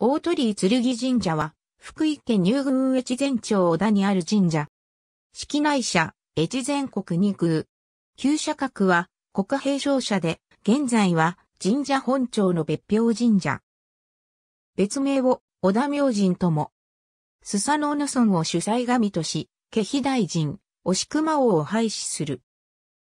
大鳥居剣神社は、福井県入宮越前町小田にある神社。式内社、越前国二宮。旧社格は、国平商社で、現在は神社本庁の別表神社。別名を、小田明神とも。スサノオノ村を主催神とし、下肥大臣、押熊王を廃止する。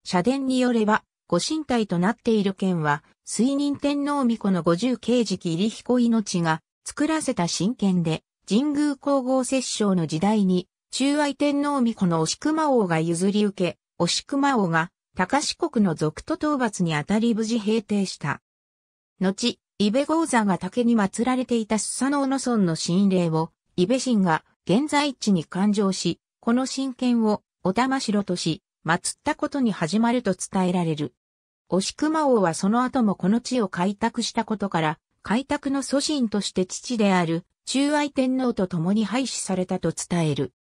社殿によれば、ご神体となっている県は、水任天皇御子の五十刑事期入彦命が、作らせた神剣で、神宮皇后摂政の時代に、中愛天皇御子の押熊王が譲り受け、押熊王が、高四国の族と討伐にあたり無事平定した。後、伊部豪座が竹に祀られていたスサノオの村の神霊を、伊部神が現在地に誕生し、この神剣を、お玉城とし、祀ったことに始まると伝えられる。押熊王はその後もこの地を開拓したことから、開拓の祖神として父である中愛天皇と共に廃止されたと伝える。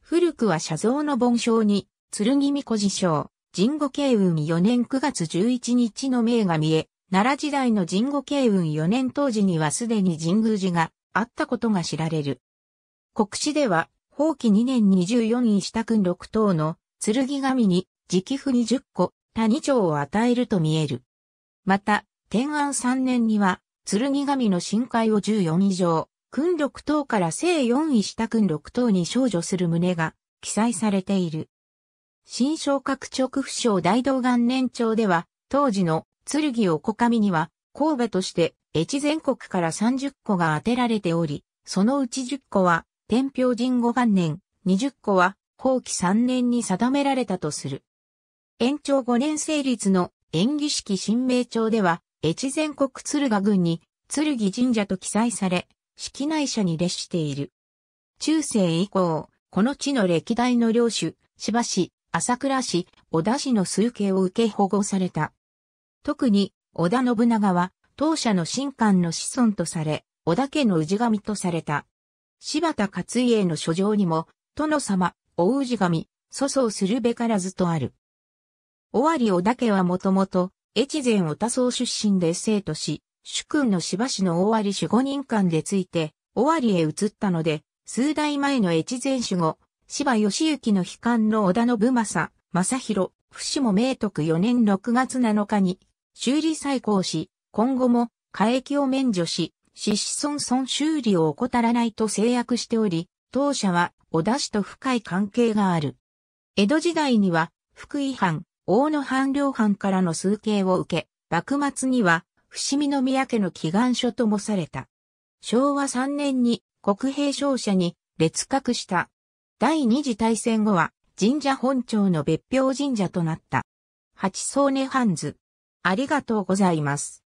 古くは写像の盆章に、剣見子寺章、神護慶運4年9月11日の名が見え、奈良時代の神護慶運4年当時にはすでに神宮寺があったことが知られる。国史では、法期2年24位下君6等の剣神に直譜20個、谷町を与えると見える。また、天安3年には、剣神の深海を14以上、訓六等から正4位下訓六等に少女する旨が記載されている。新昇格直不詳大道元年長では、当時の剣を小神には、神戸として越全国から30個が当てられており、そのうち10個は、天平神五元年、20個は、後期3年に定められたとする。延長5年成立の演技式新名帳では、越前国敦賀郡に、木神社と記載され、式内社に列している。中世以降、この地の歴代の領主、芝市、朝倉市、小田市の数形を受け保護された。特に、織田信長は、当社の神官の子孫とされ、織田家の氏神とされた。柴田勝家の書状にも、殿様、大氏神、粗相するべからずとある。尾張織田家はもともと、越前を多層出身で生徒し、主君の芝氏の大有守護人間でついて、尾張へ移ったので、数代前の越前守護、芝義行の悲観の織田信正、正弘、伏も明徳4年6月7日に、修理再興し、今後も、過役を免除し、死子孫孫修理を怠らないと制約しており、当社は、小田氏と深い関係がある。江戸時代には、福井藩、大野藩領藩からの崇敬を受け、幕末には伏見宮家の祈願書ともされた。昭和3年に国兵商社に列格した。第二次大戦後は神社本庁の別表神社となった。八宗根藩図。ありがとうございます。